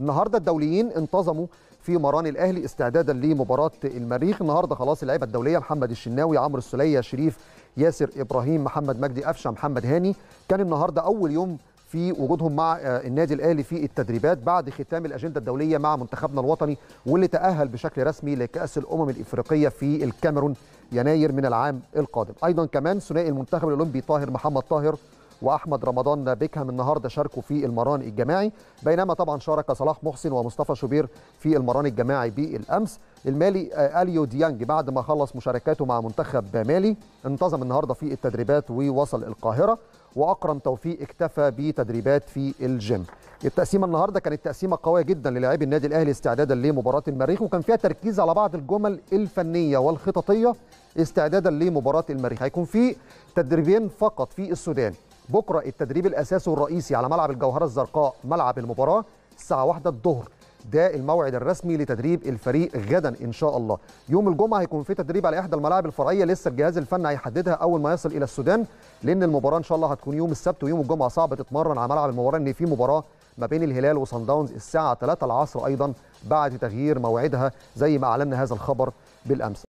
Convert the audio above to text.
النهارده الدوليين انتظموا في مران الاهلي استعدادا لمباراه المريخ النهارده خلاص اللعيبه الدوليه محمد الشناوي عمرو السليه شريف ياسر ابراهيم محمد مجدي قفشه محمد هاني كان النهارده اول يوم في وجودهم مع آه، النادي الاهلي في التدريبات بعد ختام الاجنده الدوليه مع منتخبنا الوطني واللي تاهل بشكل رسمي لكاس الامم الافريقيه في الكاميرون يناير من العام القادم ايضا كمان ثنائي المنتخب الاولمبي طاهر محمد طاهر واحمد رمضان بيكهام النهارده شاركوا في المران الجماعي بينما طبعا شارك صلاح محسن ومصطفى شوبير في المران الجماعي بالامس المالي آه، اليو ديانج بعد ما خلص مشاركاته مع منتخب مالي انتظم النهارده في التدريبات ووصل القاهره واكرم توفيق اكتفى بتدريبات في الجيم التقسيمه النهارده كانت تقسيمه قويه جدا للاعبي النادي الاهلي استعدادا لمباراه المريخ وكان فيها تركيز على بعض الجمل الفنيه والخططيه استعدادا لمباراه المريخ هيكون في تدريبين فقط في السودان بكره التدريب الاساسي والرئيسي على ملعب الجوهره الزرقاء ملعب المباراه الساعه 1 الظهر ده الموعد الرسمي لتدريب الفريق غدا ان شاء الله يوم الجمعه هيكون في تدريب على احدى الملاعب الفرعيه لسه الجهاز الفني هيحددها اول ما يصل الى السودان لان المباراه ان شاء الله هتكون يوم السبت ويوم الجمعه صعب تتمرن على ملعب المباراه ان في مباراه ما بين الهلال وصن داونز الساعه 3 العصر ايضا بعد تغيير موعدها زي ما اعلنا هذا الخبر بالامس